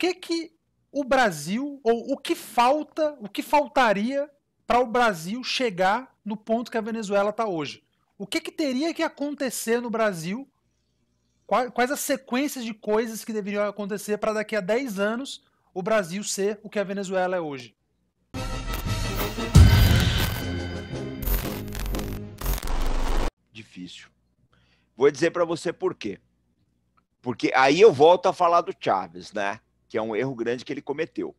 que que o Brasil ou o que falta, o que faltaria para o Brasil chegar no ponto que a Venezuela está hoje? O que que teria que acontecer no Brasil? Quais, quais as sequências de coisas que deveriam acontecer para daqui a 10 anos o Brasil ser o que a Venezuela é hoje? Difícil. Vou dizer para você por quê. Porque aí eu volto a falar do Chaves, né? que é um erro grande que ele cometeu.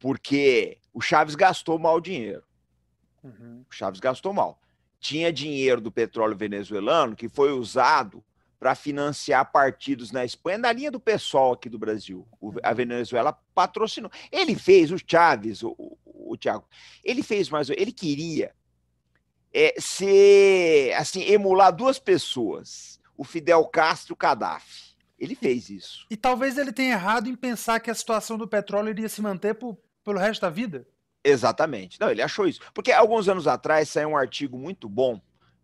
Porque o Chaves gastou mal dinheiro. Uhum. O Chaves gastou mal. Tinha dinheiro do petróleo venezuelano que foi usado para financiar partidos na Espanha, na linha do pessoal aqui do Brasil. O, a uhum. Venezuela patrocinou. Ele fez, o Chaves, o, o, o Thiago, ele fez mais. Ele queria é, ser, assim, emular duas pessoas: o Fidel Castro e o Gaddafi. Ele fez isso. E talvez ele tenha errado em pensar que a situação do petróleo iria se manter por, pelo resto da vida. Exatamente. Não, ele achou isso. Porque alguns anos atrás saiu um artigo muito bom.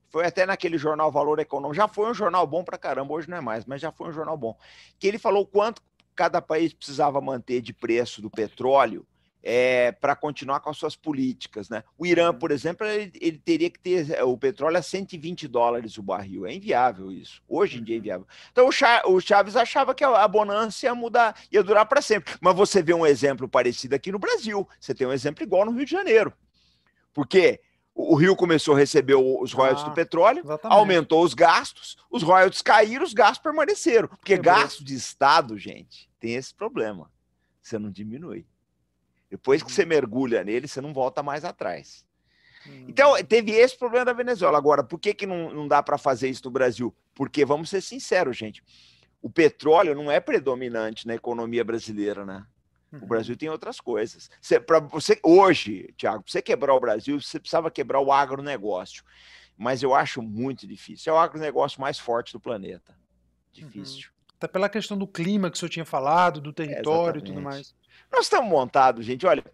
Foi até naquele jornal Valor Econômico. Já foi um jornal bom pra caramba, hoje não é mais, mas já foi um jornal bom. Que ele falou quanto cada país precisava manter de preço do petróleo é, para continuar com as suas políticas. Né? O Irã, uhum. por exemplo, ele, ele, teria que ter é, o petróleo a 120 dólares o barril. É inviável isso. Hoje em dia é uhum. inviável. Então o Chaves achava que a bonança ia mudar, ia durar para sempre. Mas você vê um exemplo parecido aqui no Brasil. Você tem um exemplo igual no Rio de Janeiro. Porque o Rio começou a receber os royalties ah, do petróleo, exatamente. aumentou os gastos, os royalties caíram, os gastos permaneceram. Porque Lembrou. gasto de Estado, gente, tem esse problema. Você não diminui. Depois que você uhum. mergulha nele, você não volta mais atrás. Então, uhum. teve esse problema da Venezuela. Agora, por que, que não, não dá para fazer isso no Brasil? Porque, vamos ser sinceros, gente, o petróleo não é predominante na economia brasileira, né? O uhum. Brasil tem outras coisas. Você, você, hoje, Tiago, para você quebrar o Brasil, você precisava quebrar o agronegócio. Mas eu acho muito difícil. É o agronegócio mais forte do planeta. Difícil. Uhum. Tá pela questão do clima que o senhor tinha falado, do território é, e tudo mais. Nós estamos montados, gente. Olha,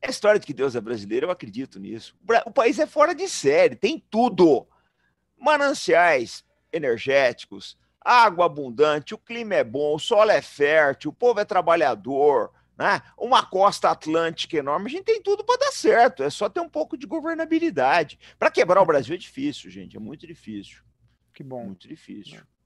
é história de que Deus é brasileiro, eu acredito nisso. O país é fora de série, tem tudo: mananciais energéticos, água abundante, o clima é bom, o solo é fértil, o povo é trabalhador, né? uma costa atlântica enorme. A gente tem tudo para dar certo, é só ter um pouco de governabilidade. Para quebrar o Brasil é difícil, gente, é muito difícil. Que bom. Muito difícil. É.